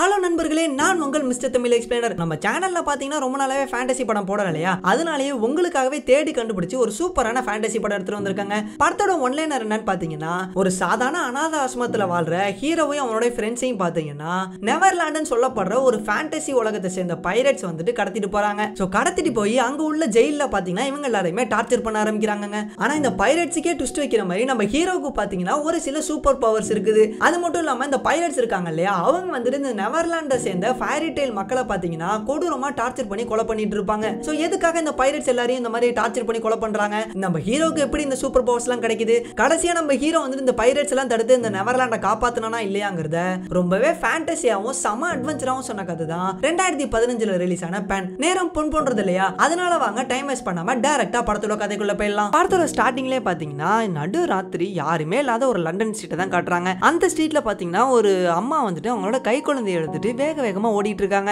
hello நண்பர்களே நான் உங்கள் மிஸ்டர் தமிழ் எக்ஸ்பிளைனர் நம்ம சேனல்ல பாத்தீங்கன்னா ரொம்ப நாளாவே ஃபேண்டசி படம் போடல இல்லையா அதனாலேயே உங்களுக்காகவே தேடி கண்டுபிடிச்சு ஒரு சூப்பரான ஃபேண்டசி படம் எடுத்து வந்திருக்காங்க படத்தோட ஒன்லைனர் என்னன்னு பாத்தீங்கன்னா ஒரு சாதாரண அநாத ஆசிரமத்துல வாழ்ற ஹீரோவையும் அவனோட ஃப்ரெண்ட்ஸையும் பாத்தீங்கன்னா நெவர்லாண்டுன்னு சொல்லப்படுற ஒரு ஃபேண்டசி உலகத்தை சேர்ந்த பைரட்ஸ் வந்துட்டு கடத்திட்டு போறாங்க ஸோ கடத்திட்டு போய் அங்க உள்ள ஜெயில பாத்தீங்கன்னா இவங்க எல்லாரையுமே டார்ச்சர் பண்ண ஆரம்பிக்கிறாங்க ஆனா இந்த பைரட்ஸுக்கே ட்விஸ்ட் வைக்கிற மாதிரி நம்ம ஹீரோவுக்கு பாத்தீங்கன்னா ஒரு சில சூப்பர் பவர்ஸ் இருக்குது அது மட்டும் இல்லாம இந்த பைரட்ஸ் இருக்காங்க இல்லையா அவங்க வந்துட்டு இந்த நெவர்லாண்டை சேர்ந்த ஃபேரி டெய்ல் மக்களை பார்த்தீங்கன்னா கொடூரமாக டார்ச்சர் பண்ணி கொலை பண்ணிட்டு இருப்பாங்க ஸோ எதுக்காக இந்த பைரட்ஸ் எல்லாரையும் இந்த மாதிரி டார்ச்சர் பண்ணி கொலை பண்ணுறாங்க நம்ம ஹீரோக்கு எப்படி இந்த சூப்பர் பவர்ஸ்லாம் கிடைக்குது கடைசியாக நம்ம ஹீரோ வந்து இந்த பைரட்ஸ் எல்லாம் தடுத்து இந்த நெவர்லாண்டை காப்பாற்றினா இல்லையாங்கிறத ரொம்பவே ஃபேண்டசியாகவும் சம அட்வென்ச்சராகவும் சொன்ன கதை தான் ரெண்டாயிரத்தி பதினஞ்சில் ரிலீஸ் ஆன பேன் நேரம் பொன் போன்றது இல்லையா அதனால வாங்க டைம் வேஸ்ட் பண்ணாம டேரக்டா படத்தோட கதைக்குள்ள போயிடலாம் படத்தோட ஸ்டார்டிங்லேயே பார்த்தீங்கன்னா நடு ராத்திரி யாருமே இல்லாத ஒரு லண்டன் ஸ்ட்ரீட்டை தான் காட்டுறாங்க அந்த ஸ்ட்ரீட்ல பார்த்தீங்கன்னா ஒரு அம்மா வந்துட்டு அவங்களோட கை குழந்தைய எழுதிட்டு வேக வேகமாக ஓடிட்டு இருக்காங்க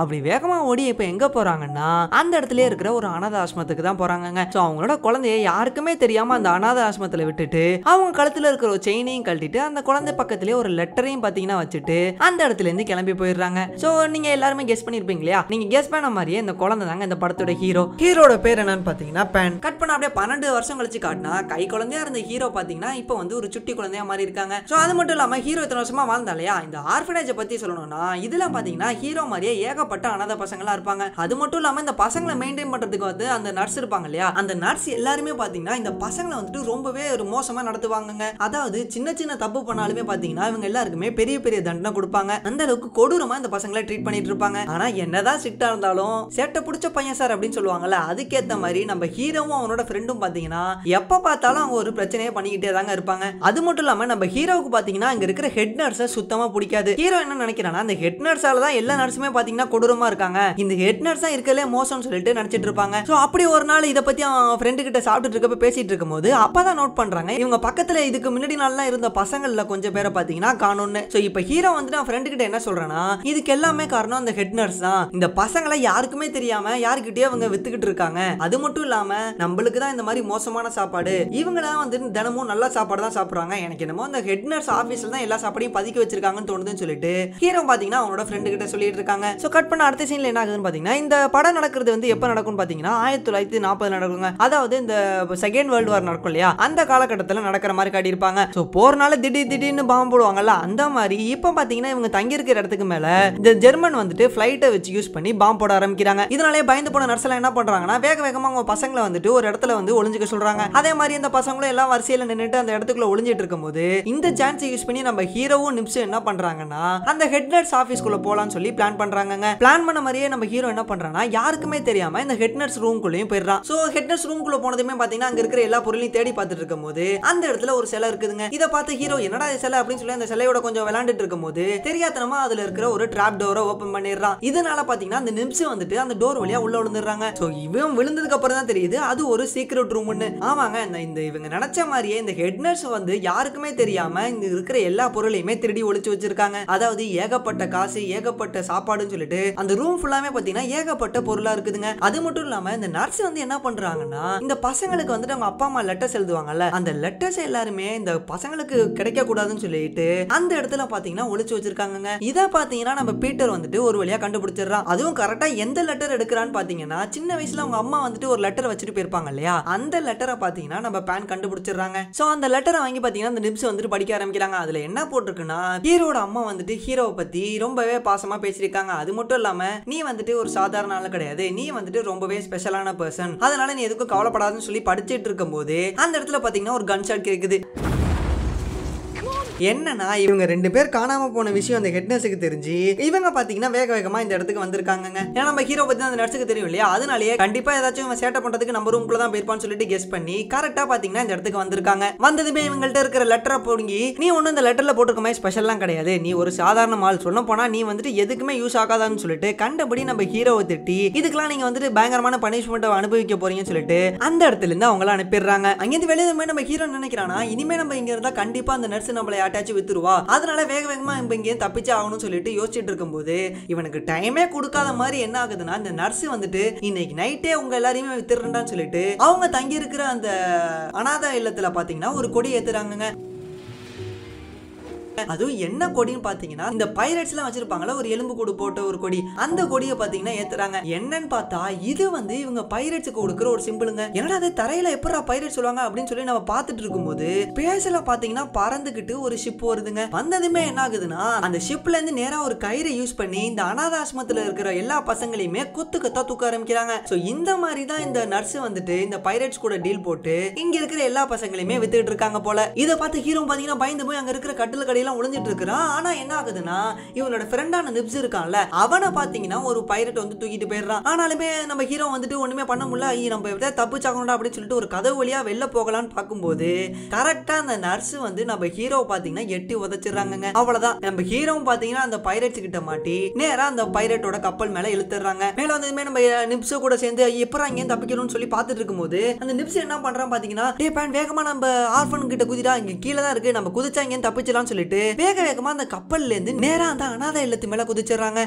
அப்படி வேகமாக ஓடி இப்போ எங்கே போறாங்கன்னா அந்த இடத்துல இருக்கிற ஒரு அனாத ஆசிரமத்துக்கு தான் போறாங்க ஸோ அவங்களோட குழந்தைய யாருக்குமே தெரியாமல் அந்த அனாத ஆசிரமத்துல விட்டுட்டு அவங்க கழுத்துல இருக்கிற ஒரு செயினையும் கழட்டிட்டு அந்த குழந்தை பக்கத்திலேயே ஒரு லெட்டரையும் பார்த்தீங்கன்னா வச்சுட்டு அந்த இடத்துல இருந்து கிளம்பி போயிடுறாங்க ஸோ நீங்கள் எல்லாருமே கெஸ் பண்ணியிருப்பீங்க இல்லையா நீங்கள் கெஸ் பண்ண மாதிரியே இந்த குழந்தை தாங்க இந்த படத்தோட ஹீரோ ஹீரோட பேர் என்னன்னு பார்த்தீங்கன்னா பேன் கட் பண்ண அப்படியே பன்னெண்டு வருஷம் கழிச்சு காட்டினா கை குழந்தையா இருந்த ஹீரோ பார்த்தீங்கன்னா இப்போ வந்து ஒரு சுட்டி குழந்தையா மாதிரி இருக்காங்க ஸோ அது மட்டும் இல்லாமல் ஹீரோ இத்தனை வருஷமா வாழ்ந்தாலையா இல்லையா இந்த ஆர்ஃபனேஜை பற்றி சொல்லணும்னா இதெல்லாம் பார்த்தீங்கன்னா ஹீரோ மாதிரியே ஏக ஏகப்பட்ட அனாதை பசங்களாக இருப்பாங்க அது மட்டும் இல்லாமல் இந்த பசங்களை மெயின்டைன் பண்ணுறதுக்கு வந்து அந்த நர்ஸ் இருப்பாங்க இல்லையா அந்த நர்ஸ் எல்லாருமே பார்த்தீங்கன்னா இந்த பசங்களை வந்துட்டு ரொம்பவே ஒரு மோசமாக நடத்துவாங்க அதாவது சின்ன சின்ன தப்பு பண்ணாலுமே பார்த்தீங்கன்னா இவங்க எல்லாருக்குமே பெரிய பெரிய தண்டனை கொடுப்பாங்க அந்த அளவுக்கு கொடூரமாக இந்த பசங்களை ட்ரீட் பண்ணிட்டு இருப்பாங்க ஆனால் என்னதான் ஸ்ட்ரிக்டாக இருந்தாலும் சேட்டை பிடிச்ச பையன் சார் அப்படின்னு சொல்லுவாங்கல்ல அதுக்கேற்ற மாதிரி நம்ம ஹீரோவும் அவனோட ஃப்ரெண்டும் பார்த்தீங்கன்னா எப்போ பார்த்தாலும் அவங்க ஒரு பிரச்சனையை பண்ணிக்கிட்டே தாங்க இருப்பாங்க அது மட்டும் இல்லாமல் நம்ம ஹீரோவுக்கு பார்த்தீங்கன்னா அங்கே இருக்கிற ஹெட் நர்ஸை சுத்தமாக பிடிக்காது ஹீரோ என்ன நினைக்கிறானா அந்த ஹெட் நர்ஸால தான் எல்லா நர்ஸுமே பார்த்தீங்கன்னா எல்லாம் கொடூரமா இருக்காங்க இந்த ஹெட் நர்ஸ் தான் இருக்கலே மோசம்னு சொல்லிட்டு நினைச்சிட்டு இருப்பாங்க ஸோ அப்படி ஒரு நாள் இதை பத்தி அவன் ஃப்ரெண்டு கிட்ட சாப்பிட்டுட்டு இருக்கப்ப பேசிட்டு இருக்கும்போது அப்பதான் நோட் பண்றாங்க இவங்க பக்கத்துல இதுக்கு முன்னாடி நாள்லாம் இருந்த பசங்கள்ல கொஞ்சம் பேரை பாத்தீங்கன்னா காணும்னு ஸோ இப்போ ஹீரோ வந்துட்டு நான் ஃப்ரெண்டு கிட்ட என்ன சொல்றேன்னா இதுக்கு எல்லாமே காரணம் அந்த ஹெட் நர்ஸ் தான் இந்த பசங்களை யாருக்குமே தெரியாம யாருக்கிட்டே அவங்க வித்துக்கிட்டு இருக்காங்க அது மட்டும் இல்லாம நம்மளுக்கு தான் இந்த மாதிரி மோசமான சாப்பாடு இவங்க எல்லாம் வந்து தினமும் நல்ல சாப்பாடு தான் சாப்பிடுறாங்க எனக்கு என்னமோ அந்த ஹெட் நர்ஸ் ஆஃபீஸில் தான் எல்லா சாப்பாடையும் பதுக்கி வச்சிருக்காங்கன்னு தோணுதுன்னு சொல்லிட்டு ஹீரோ பாத்தீங்கன்னா அவனோட ஃப்ரெண்டு கிட்ட சொல்லிட்டு இருக்காங்க ஸோ கட் பண்ண அடுத்த சீன்ல என்ன ஆகுதுன்னு பார்த்தீங்கன்னா இந்த படம் நடக்கிறது வந்து எப்போ நடக்கும்னு பார்த்தீங்கன்னா ஆயிரத்தி தொள்ளாயிரத்தி நாற்பது நடக்குங்க அதாவது இந்த செகண்ட் வேர்ல்டு வார் நடக்கும் இல்லையா அந்த காலகட்டத்தில் நடக்கிற மாதிரி காட்டியிருப்பாங்க ஸோ போறனால திடீர் திடீர்னு பாம்பு போடுவாங்கல்ல அந்த மாதிரி இப்போ பார்த்தீங்கன்னா இவங்க தங்கியிருக்கிற இடத்துக்கு மேலே இந்த ஜெர்மன் வந்துட்டு ஃப்ளைட்டை வச்சு யூஸ் பண்ணி பாம்பு போட ஆரம்பிக்கிறாங்க இதனாலே பயந்து போன நர்ஸெல்லாம் என்ன பண்ணுறாங்கன்னா வேக வேகமாக அவங்க பசங்களை வந்துட்டு ஒரு இடத்துல வந்து ஒளிஞ்சுக்க சொல்கிறாங்க அதே மாதிரி அந்த பசங்களும் எல்லாம் வரிசையில் நின்றுட்டு அந்த இடத்துக்குள்ள ஒளிஞ்சிட்டு இருக்கும்போது இந்த சான்ஸை யூஸ் பண்ணி நம்ம ஹீரோவும் நிமிஷம் என்ன பண்ணுறாங்கன்னா அந்த ஹெட் நர்ஸ் போலான்னு போகலான்னு சொல்லி பிளான் பண்றாங்க பிளான் பண்ண மாதிரியே நம்ம ஹீரோ என்ன பண்றான்னா யாருக்குமே தெரியாம இந்த ஹெட்னர்ஸ் ரூம்குள்ளேயும் போயிடுறான் சோ ஹெட்னர்ஸ் ரூம்குள்ள போனதுமே பாத்தீங்கன்னா அங்க இருக்கிற எல்லா பொருளையும் தேடி பார்த்துட்டு இருக்கும்போது அந்த இடத்துல ஒரு சிலை இருக்குதுங்க இதை பார்த்து ஹீரோ என்னடா சிலை அப்படின்னு சொல்லி அந்த சிலையோட கொஞ்சம் விளையாண்டுட்டு இருக்கும்போது போது தெரியாதனமா அதுல இருக்கிற ஒரு டிராப் டோரை ஓபன் பண்ணிடுறான் இதனால பாத்தீங்கன்னா அந்த நிமிஷம் வந்துட்டு அந்த டோர் வழியா உள்ள விழுந்துடுறாங்க சோ இவன் விழுந்ததுக்கு அப்புறம் தான் தெரியுது அது ஒரு சீக்ரெட் ரூம்னு ஆமாங்க இந்த இவங்க நினைச்ச மாதிரியே இந்த ஹெட்னர்ஸ் வந்து யாருக்குமே தெரியாம இங்க இருக்கிற எல்லா பொருளையுமே திருடி ஒழிச்சு வச்சிருக்காங்க அதாவது ஏகப்பட்ட காசு ஏகப்பட்ட சாப்பாடுன்னு சொல்லிட்டு சொல்லிட்டு அந்த ரூம் ஃபுல்லாமே பாத்தீங்கன்னா ஏகப்பட்ட பொருளா இருக்குதுங்க அது மட்டும் இல்லாம இந்த நர்ஸ் வந்து என்ன பண்றாங்கன்னா இந்த பசங்களுக்கு வந்துட்டு அவங்க அப்பா அம்மா லெட்டர்ஸ் எழுதுவாங்கல்ல அந்த லெட்டர்ஸ் எல்லாருமே இந்த பசங்களுக்கு கிடைக்க கூடாதுன்னு சொல்லிட்டு அந்த இடத்துல பாத்தீங்கன்னா ஒழிச்சு வச்சிருக்காங்க இதை பாத்தீங்கன்னா நம்ம பீட்டர் வந்துட்டு ஒரு வழியா கண்டுபிடிச்சிடறான் அதுவும் கரெக்டா எந்த லெட்டர் எடுக்கிறான்னு பாத்தீங்கன்னா சின்ன வயசுல அவங்க அம்மா வந்துட்டு ஒரு லெட்டர் வச்சுட்டு போயிருப்பாங்க இல்லையா அந்த லெட்டரை பாத்தீங்கன்னா நம்ம பேன் கண்டுபிடிச்சிடுறாங்க சோ அந்த லெட்டரை வாங்கி பாத்தீங்கன்னா அந்த நிப்ஸ் வந்துட்டு படிக்க ஆரம்பிக்கிறாங்க அதுல என்ன போட்டிருக்குன்னா ஹீரோட அம்மா வந்துட்டு ஹீரோவை பத்தி ரொம்பவே பாசமா பேசிருக்காங்க அது மட்டும் மட்டும் இல்லாம நீ வந்துட்டு ஒரு சாதாரண ஆள் கிடையாது நீ வந்துட்டு ரொம்பவே ஸ்பெஷலான பர்சன் அதனால நீ எதுக்கும் கவலைப்படாதுன்னு சொல்லி படிச்சுட்டு இருக்கும்போது அந்த இடத்துல பாத்தீங்கன்னா ஒரு கன் ஷாட் கேட்குது என்னன்னா இவங்க ரெண்டு பேர் காணாம போன விஷயம் அந்த ஹெட்னஸுக்கு தெரிஞ்சு இவங்க பாத்தீங்கன்னா வேக வேகமா இந்த இடத்துக்கு வந்திருக்காங்க ஏன்னா நம்ம ஹீரோ பத்தி அந்த நர்ஸுக்கு தெரியும் இல்லையா அதனாலேயே கண்டிப்பா ஏதாச்சும் இவன் சேட்டை பண்றதுக்கு நம்ம ரூம்குள்ள தான் போயிருப்பான்னு சொல்லிட்டு கெஸ் பண்ணி கரெக்டா பாத்தீங்கன்னா இந்த இடத்துக்கு வந்திருக்காங்க வந்ததுமே இவங்கள்ட்ட இருக்கிற லெட்டரை போடுங்கி நீ ஒன்றும் இந்த லெட்டர்ல போட்டிருக்க மாதிரி ஸ்பெஷல்லாம் கிடையாது நீ ஒரு சாதாரண மால் சொல்ல போனா நீ வந்துட்டு எதுக்குமே யூஸ் ஆகாதான்னு சொல்லிட்டு கண்டபடி நம்ம ஹீரோவை திட்டி இதுக்கெல்லாம் நீங்க வந்துட்டு பயங்கரமான பனிஷ்மெண்ட் அனுபவிக்க போறீங்கன்னு சொல்லிட்டு அந்த இடத்துல இருந்து அவங்கள அனுப்பிடுறாங்க அங்கிருந்து வெளியே நம்ம ஹீரோ நினைக்கிறானா இனிமே நம்ம இங்க இருந்தா கண்டிப்பா அந்த நர்ஸ் நம்மளை யார்ட்டாச்சும் வித்துருவா அதனால வேக வேகமா இப்ப இங்கேயும் தப்பிச்சு ஆகணும்னு சொல்லிட்டு யோசிச்சுட்டு இருக்கும்போது இவனுக்கு டைமே கொடுக்காத மாதிரி என்ன ஆகுதுன்னா இந்த நர்ஸ் வந்துட்டு இன்னைக்கு நைட்டே உங்க எல்லாரையுமே வித்துறேன்டான்னு சொல்லிட்டு அவங்க தங்கி இருக்கிற அந்த அனாதா இல்லத்துல பாத்தீங்கன்னா ஒரு கொடி ஏத்துறாங்க அதுவும் என்ன கொடின்னு பாத்தீங்கன்னா இந்த பைரட்ஸ் எல்லாம் வச்சிருப்பாங்களா ஒரு எலும்பு கூடு போட்ட ஒரு கொடி அந்த கொடியை பாத்தீங்கன்னா ஏத்துறாங்க என்னன்னு பார்த்தா இது வந்து இவங்க பைரட்ஸுக்கு கொடுக்குற ஒரு சிம்பிளுங்க என்னடா அது தரையில எப்படா பைரட் சொல்லுவாங்க அப்படின்னு சொல்லி நம்ம பாத்துட்டு இருக்கும்போது பேசல பாத்தீங்கன்னா பறந்துகிட்டு ஒரு ஷிப் வருதுங்க வந்ததுமே என்ன ஆகுதுன்னா அந்த ஷிப்ல இருந்து நேரா ஒரு கயிறை யூஸ் பண்ணி இந்த அனாதாசிரமத்துல இருக்கிற எல்லா பசங்களையுமே கொத்து கத்தா தூக்க ஆரம்பிக்கிறாங்க ஸோ இந்த மாதிரி தான் இந்த நர்ஸ் வந்துட்டு இந்த பைரட்ஸ் கூட டீல் போட்டு இங்க இருக்கிற எல்லா பசங்களையுமே வித்துட்டு இருக்காங்க போல இதை பார்த்து ஹீரோ பாத்தீங்கன்னா பயந்து போய் அங்க இருக்கிற கட்டில் கடையில எல்லாம் ஒளிஞ்சிட்டு இருக்கிறான் ஆனா என்ன ஆகுதுன்னா இவனோட ஃப்ரெண்டான நிப்ஸ் இருக்கான்ல அவனை பாத்தீங்கன்னா ஒரு பைரட் வந்து தூக்கிட்டு போயிடுறான் ஆனாலுமே நம்ம ஹீரோ வந்துட்டு ஒண்ணுமே பண்ண முடியல ஐ நம்ம எப்படியா தப்பு சாகணும் அப்படின்னு சொல்லிட்டு ஒரு கதவு வழியா வெளில போகலான்னு பார்க்கும்போது கரெக்டா அந்த நர்ஸ் வந்து நம்ம ஹீரோ பாத்தீங்கன்னா எட்டி உதச்சிடுறாங்க அவ்வளவுதான் நம்ம ஹீரோவும் பாத்தீங்கன்னா அந்த பைரட்ஸ் கிட்ட மாட்டி நேரா அந்த பைரட்டோட கப்பல் மேல இழுத்துறாங்க மேல வந்ததுமே நம்ம நிப்ஸ் கூட சேர்ந்து எப்பறம் இங்கே தப்பிக்கணும்னு சொல்லி பாத்துட்டு இருக்கும்போது அந்த நிப்ஸ் என்ன பண்றான் பாத்தீங்கன்னா டே பேன் வேகமா நம்ம ஆர்ஃபன் கிட்ட குதிடா இங்க கீழே தான் இருக்கு நம்ம குதிச்சா இங்கே தப்பிச்சலாம்னு சொல்லிட்டு வேக வேகமா அந்த கப்பல்ல இருந்து நேரா அந்த அனாதை இல்லத்து மேல குதிச்சிடுறாங்க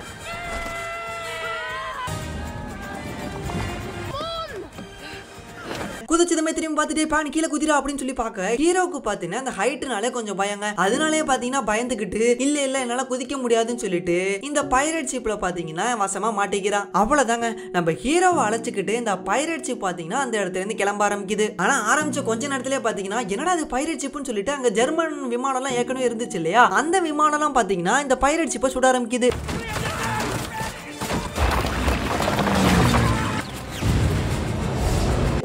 குதிச்சதுமே திரும்பி பார்த்துட்டு பான் கீழே குதிரா அப்படின்னு சொல்லி பார்க்க ஹீரோக்கு பார்த்தீங்கன்னா அந்த ஹைட்னாலே கொஞ்சம் பயங்க அதனாலே பார்த்தீங்கன்னா பயந்துக்கிட்டு இல்ல இல்ல என்னால குதிக்க முடியாதுன்னு சொல்லிட்டு இந்த பைரட் ஷிப்ல பார்த்தீங்கன்னா வசமா மாட்டிக்கிறான் அவ்வளோதாங்க நம்ம ஹீரோவை அழைச்சிக்கிட்டு இந்த பைரட் ஷிப் பார்த்தீங்கன்னா அந்த இடத்துல இருந்து கிளம்ப ஆரம்பிக்குது ஆனா ஆரம்பிச்ச கொஞ்ச நேரத்திலே பார்த்தீங்கன்னா என்னடா அது பைரட் ஷிப்னு சொல்லிட்டு அங்க ஜெர்மன் விமானம்லாம் ஏற்கனவே இருந்துச்சு இல்லையா அந்த விமானம்லாம் பார்த்தீங்கன்னா இந்த பைரட் ஷிப்பை சுட ஆரம்பிக்குது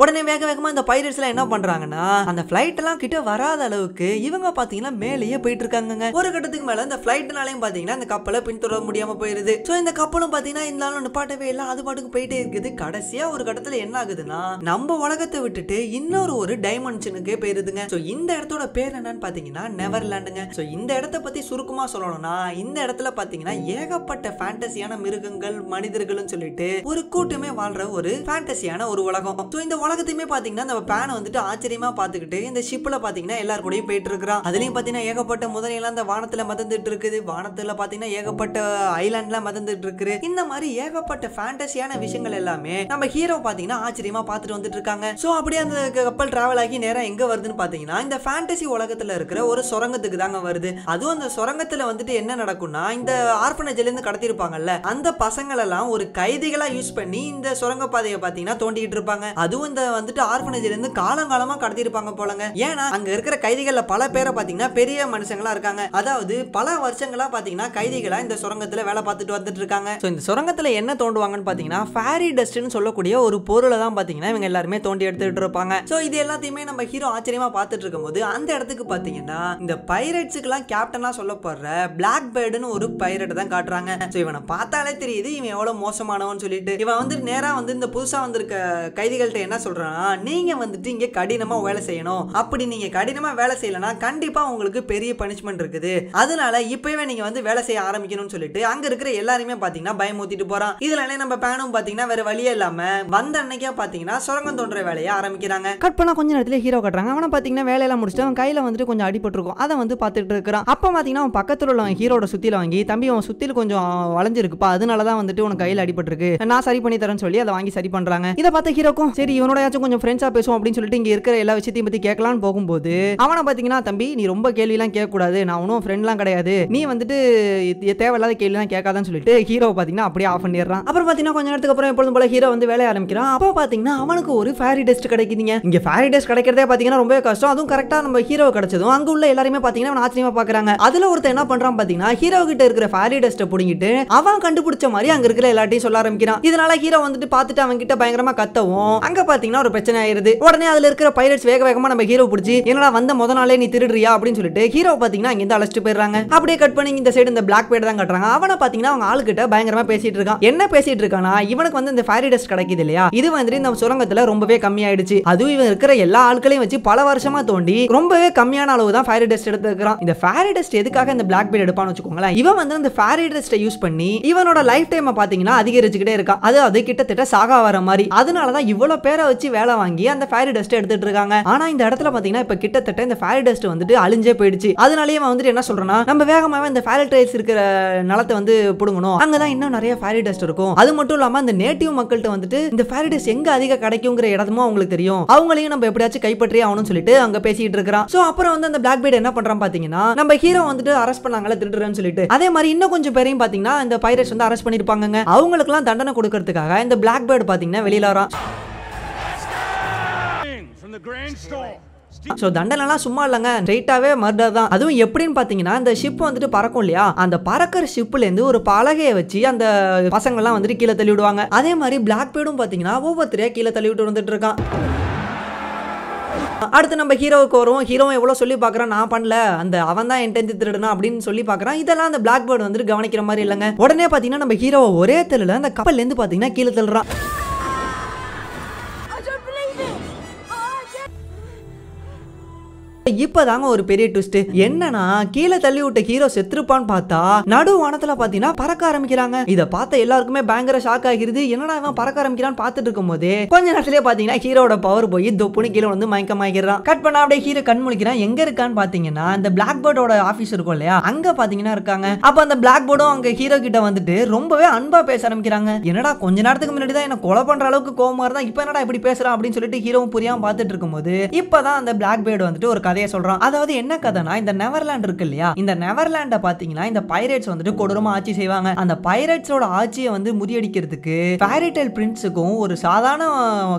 உடனே வேக வேகமா இந்த பைரட்ஸ் எல்லாம் என்ன பண்றாங்கன்னா அந்த பிளைட் எல்லாம் கிட்ட வராத அளவுக்கு இவங்க பாத்தீங்கன்னா மேலேயே போயிட்டு இருக்காங்க ஒரு கட்டத்துக்கு மேல இந்த பிளைட்னாலையும் பாத்தீங்கன்னா அந்த கப்பலை பின்தொடர முடியாம போயிருது சோ இந்த கப்பலும் பாத்தீங்கன்னா இருந்தாலும் நிப்பாட்டவே இல்லை அது பாட்டுக்கு போயிட்டே இருக்குது கடைசியா ஒரு கட்டத்துல என்ன ஆகுதுன்னா நம்ம உலகத்தை விட்டுட்டு இன்னொரு ஒரு டைமென்ஷனுக்கே போயிருதுங்க சோ இந்த இடத்தோட பேர் என்னன்னு பாத்தீங்கன்னா நெவர்லாண்டுங்க சோ இந்த இடத்த பத்தி சுருக்கமா சொல்லணும்னா இந்த இடத்துல பாத்தீங்கன்னா ஏகப்பட்ட ஃபேண்டசியான மிருகங்கள் மனிதர்களும் சொல்லிட்டு ஒரு கூட்டமே வாழ்ற ஒரு ஃபேண்டசியான ஒரு உலகம் சோ இந்த உலகத்தையுமே பார்த்தீங்கன்னா நம்ம பேனை வந்துட்டு ஆச்சரியமா பார்த்துக்கிட்டு இந்த ஷிப்பில் பார்த்தீங்கன்னா எல்லாரும் கூடயும் போயிட்டு இருக்கிறான் அதுலேயும் பார்த்தீங்கன்னா ஏகப்பட்ட எல்லாம் அந்த வானத்தில் மதந்துட்டு இருக்குது வானத்தில் பாத்தீங்கன்னா ஏகப்பட்ட எல்லாம் மதந்துட்டு இருக்குது இந்த மாதிரி ஏகப்பட்ட ஃபேண்டசியான விஷயங்கள் எல்லாமே நம்ம ஹீரோ பார்த்தீங்கன்னா ஆச்சரியமா பார்த்துட்டு வந்துட்டு இருக்காங்க ஸோ அப்படியே அந்த கப்பல் டிராவல் ஆகி நேரம் எங்கே வருதுன்னு பாத்தீங்கன்னா இந்த ஃபேண்டசி உலகத்தில் இருக்கிற ஒரு சுரங்கத்துக்கு தாங்க வருது அதுவும் அந்த சுரங்கத்தில் வந்துட்டு என்ன நடக்கும்னா இந்த இருந்து கடத்திருப்பாங்கல்ல அந்த பசங்களெல்லாம் ஒரு கைதிகளாக யூஸ் பண்ணி இந்த சுரங்க பாதையை பார்த்தீங்கன்னா தோண்டிட்டு இருப்பாங்க அதுவும் அந்த வந்துட்டு ஆர்பனேஜ்லேருந்து காலங்காலமாக கடத்திருப்பாங்க போலங்க ஏன்னா அங்கே இருக்கிற கைதிகளில் பல பேரை பார்த்தீங்கன்னா பெரிய மனுஷங்களா இருக்காங்க அதாவது பல வருஷங்களா பார்த்தீங்கன்னா கைதிகளா இந்த சுரங்கத்தில் வேலை பார்த்துட்டு வந்துட்டு இருக்காங்க ஸோ இந்த சுரங்கத்தில் என்ன தோண்டுவாங்கன்னு பார்த்தீங்கன்னா ஃபேரி டஸ்ட்னு சொல்லக்கூடிய ஒரு பொருளை தான் பார்த்தீங்கன்னா இவங்க எல்லாருமே தோண்டி எடுத்துகிட்டு இருப்பாங்க ஸோ இது எல்லாத்தையுமே நம்ம ஹீரோ ஆச்சரியமா பார்த்துட்டு இருக்கும்போது அந்த இடத்துக்கு பார்த்தீங்கன்னா இந்த பைரட்ஸுக்கெல்லாம் கேப்டனாக சொல்லப்படுற பிளாக் பேர்டுன்னு ஒரு பைரட் தான் காட்டுறாங்க ஸோ இவனை பார்த்தாலே தெரியுது இவன் எவ்வளோ மோசமானவன் சொல்லிட்டு இவன் வந்து நேராக வந்து இந்த புதுசாக வந்திருக்க கைதிகள்கிட்ட என்ன சொல்கிறேன்னா நீங்கள் வந்துட்டு இங்கே கடினமாக வேலை செய்யணும் அப்படி நீங்கள் கடினமாக வேலை செய்யலைன்னா கண்டிப்பாக உங்களுக்கு பெரிய பனிஷ்மெண்ட் இருக்குது அதனால இப்போவே நீங்கள் வந்து வேலை செய்ய ஆரம்பிக்கணும்னு சொல்லிட்டு அங்கே இருக்கிற எல்லாருமே பார்த்தீங்கன்னா பயமூத்திட்டு போகிறான் இதனாலே நம்ம பேனும் பார்த்தீங்கன்னா வேறு வழியே இல்லாமல் வந்த அன்னைக்கே பார்த்தீங்கன்னா சுரங்கம் தோன்ற வேலையை ஆரம்பிக்கிறாங்க கட் பண்ணால் கொஞ்ச நேரத்தில் ஹீரோ கட்டுறாங்க அவனை பார்த்தீங்கன்னா வேலையெல்லாம் முடிச்சுட்டு அவன் கையில் வந்துட்டு கொஞ்சம் அடிபட்டுருக்கும் அதை வந்து பார்த்துட்டு இருக்கிறான் அப்போ பார்த்தீங்கன்னா அவன் பக்கத்தில் உள்ள ஹீரோட சுத்தியில் வாங்கி தம்பி அவன் சுத்தியில் கொஞ்சம் வளைஞ்சிருக்குப்பா அதனால தான் வந்துட்டு உனக்கு கையில் அடிபட்டிருக்கு நான் சரி பண்ணி தரேன்னு சொல்லி அதை வாங்கி சரி பண்ணுறாங்க இதை பார்த்து ஹீரோக்கும் சரி இவனோட உன்னோடயாச்சும் கொஞ்சம் ஃப்ரெண்ட்ஸாக பேசுவோம் அப்படின்னு சொல்லிட்டு இங்கே இருக்கிற எல்லா விஷயத்தையும் பத்தி கேட்கலாம்னு போகும்போது அவனை பார்த்தீங்கன்னா தம்பி நீ ரொம்ப கேட்க கூடாது நான் ஒன்றும் ஃப்ரெண்ட்லாம் கிடையாது நீ வந்துட்டு தேவையில்லாத கேள்விலாம் கேட்காதான்னு சொல்லிட்டு ஹீரோ பார்த்தீங்கன்னா அப்படியே ஆஃப் பண்ணிடுறான் அப்புறம் பார்த்தீங்கன்னா கொஞ்ச நேரத்துக்கு அப்புறம் எப்பொழுதும் போல ஹீரோ வந்து வேலைய ஆரம்பிக்கிறான் அப்போ பார்த்தீங்கன்னா அவனுக்கு ஒரு ஃபேரி டெஸ்ட் கிடைக்குதுங்க இங்கே ஃபேரி டெஸ்ட் கிடைக்கிறதே பார்த்தீங்கன்னா ரொம்ப கஷ்டம் அதுவும் கரெக்டாக நம்ம ஹீரோ கிடைச்சதும் அங்கே உள்ள எல்லாருமே அவன் ஆச்சரியமா பார்க்குறாங்க அதில் ஒருத்தர் என்ன பண்ணுறான் பார்த்தீங்கன்னா ஹீரோ கிட்ட இருக்கிற ஃபேரி டெஸ்ட்டை பிடிங்கிட்டு அவன் கண்டுபிடிச்ச மாதிரி அங்கே இருக்கிற எல்லாத்தையும் சொல்ல ஆரம்பிக்கிறான் இதனால ஹீரோ வந்துட்டு பார்த்துட்டு அவன் கிட்ட பயங்கரமா கத்தவும் அங்க பாத்தீங்கன்னா பாத்தீங்கன்னா ஒரு பிரச்சனை ஆயிருது உடனே அதுல இருக்கிற பைரட்ஸ் வேக வேகமா நம்ம ஹீரோ பிடிச்சி என்னடா வந்த முத நாளே நீ திருடுறியா அப்படின்னு சொல்லிட்டு ஹீரோ பாத்தீங்கன்னா இங்க அழைச்சிட்டு போயிடுறாங்க அப்படியே கட் பண்ணி இந்த சைடு இந்த பிளாக் பேட் தான் கட்டுறாங்க அவனை பாத்தீங்கன்னா அவங்க ஆளுகிட்ட பயங்கரமா பேசிட்டு இருக்கான் என்ன பேசிட்டு இருக்கானா இவனுக்கு வந்து இந்த ஃபேரி டஸ்ட் கிடைக்குது இல்லையா இது வந்து இந்த சுரங்கத்துல ரொம்பவே கம்மி ஆயிடுச்சு அதுவும் இவன் இருக்கிற எல்லா ஆட்களையும் வச்சு பல வருஷமா தோண்டி ரொம்பவே கம்மியான அளவு தான் ஃபேரி டஸ்ட் எடுத்துக்கிறான் இந்த ஃபேரி டஸ்ட் எதுக்காக இந்த பிளாக் பேட் எடுப்பான்னு வச்சுக்கோங்களேன் இவன் வந்து அந்த ஃபேரி டஸ்ட்டை யூஸ் பண்ணி இவனோட லைஃப் டைமை பாத்தீங்கன்னா அதிகரிச்சுக்கிட்டே இருக்கான் அது அது கிட்டத்தட்ட சாகா வர மாதிரி அதனாலதான் இவ்வளவு பேரை வச்சு வேலை வாங்கி அந்த ஃபேரி டஸ்ட் எடுத்துட்டு இருக்காங்க ஆனா இந்த இடத்துல பாத்தீங்கன்னா இப்ப கிட்டத்தட்ட இந்த ஃபேரி டஸ்ட் வந்துட்டு அழிஞ்சே போயிடுச்சு அதனாலயே வந்துட்டு என்ன சொல்றேன்னா நம்ம வேகமாவே இந்த ஃபேரி டைல்ஸ் இருக்கிற நிலத்தை வந்து புடுங்கணும் அங்கதான் இன்னும் நிறைய ஃபேரி டஸ்ட் இருக்கும் அது மட்டும் இல்லாம இந்த நேட்டிவ் மக்கள்கிட்ட வந்துட்டு இந்த ஃபேரி டஸ்ட் எங்க அதிக கிடைக்குங்கிற இடமும் அவங்களுக்கு தெரியும் அவங்களையும் நம்ம எப்படியாச்சும் கைப்பற்றி ஆகணும்னு சொல்லிட்டு அங்க பேசிட்டு இருக்கிறான் சோ அப்புறம் வந்து அந்த பிளாக் பீட் என்ன பண்றான் பாத்தீங்கன்னா நம்ம ஹீரோ வந்துட்டு அரெஸ்ட் பண்ணாங்களே திருடுறேன்னு சொல்லிட்டு அதே மாதிரி இன்னும் கொஞ்சம் பேரையும் பாத்தீங்கன்னா இந்த பைரட்ஸ் வந்து அரெஸ்ட் பண்ணிருப்பாங்க அவங்களுக்குலாம் தண்டனை கொடுக்கறதுக்காக இந்த பிளாக் பேர்டு பாத்தீங்கன்னா வெளியில வரான் ஸோ தண்டனைலாம் சும்மா இல்லைங்க ஸ்ட்ரைட்டாகவே மர்டர் தான் அதுவும் எப்படின்னு பார்த்தீங்கன்னா அந்த ஷிப் வந்துட்டு பறக்கும் இல்லையா அந்த பறக்கிற ஷிப்லேருந்து ஒரு பலகையை வச்சு அந்த பசங்கள்லாம் வந்துட்டு கீழே தள்ளி விடுவாங்க அதே மாதிரி பிளாக் பேடும் பார்த்தீங்கன்னா ஒவ்வொருத்தரையா கீழே தள்ளி விட்டு வந்துட்டு இருக்கான் அடுத்து நம்ம ஹீரோவுக்கு வரும் ஹீரோ எவ்வளோ சொல்லி பார்க்குறான் நான் பண்ணல அந்த அவன் தான் என்டெஞ்சு திருடுனா அப்படின்னு சொல்லி பார்க்குறான் இதெல்லாம் அந்த பிளாக் பேர்டு வந்துட்டு கவனிக்கிற மாதிரி இல்லைங்க உடனே பார்த்தீங்கன்னா நம்ம ஹீரோவை ஒரே தெருவில் அந்த கப்பல்லேருந்து பார்த்தீங்கன்னா கீழே தள்ளுறான் இப்பதாங்க ஒரு பெரிய ட்விஸ்ட் என்னன்னா கீழே தள்ளி விட்ட ஹீரோ செத்துருப்பான்னு பார்த்தா நடு வானத்துல பாத்தீங்கன்னா பறக்க ஆரம்பிக்கிறாங்க இதை பார்த்த எல்லாருக்குமே பயங்கர ஷாக் ஆகிருது என்னடா இவன் பறக்க ஆரம்பிக்கிறான்னு பார்த்துட்டு இருக்கும் போது கொஞ்ச நேரத்திலே பாத்தீங்கன்னா ஹீரோட பவர் போய் தொப்புனு கீழே வந்து மயக்கமாக்கிறான் கட் பண்ண அப்படியே ஹீரோ கண் முழிக்கிறான் எங்க இருக்கான்னு பாத்தீங்கன்னா அந்த பிளாக் போர்டோட ஆபீஸ் இருக்கும் இல்லையா அங்க பாத்தீங்கன்னா இருக்காங்க அப்ப அந்த பிளாக் போர்டும் அங்க ஹீரோ கிட்ட வந்துட்டு ரொம்பவே அன்பா பேச ஆரம்பிக்கிறாங்க என்னடா கொஞ்ச நேரத்துக்கு முன்னாடி தான் என்ன கொலை பண்ற அளவுக்கு கோவமா இருந்தா இப்ப என்னடா இப்படி பேசுறான் அப்படின்னு சொல்லிட்டு ஹீரோவும் புரியாம பாத்துட்டு இருக்கும்போது இப்பதான் அந்த பிளாக் பேர்டு வந்துட்டு ஒரு கதையை சொல்றான் அதாவது என்ன கதைனா இந்த நெவர்லாண்ட் இருக்கு இல்லையா இந்த நெவர்லாண்ட பாத்தீங்கன்னா இந்த பைரேட்ஸ் வந்துட்டு கொடூரமா ஆட்சி செய்வாங்க அந்த பைரட்ஸோட ஆட்சியை வந்து முறியடிக்கிறதுக்கு பேரிட்டல் பிரின்ஸுக்கும் ஒரு சாதாரண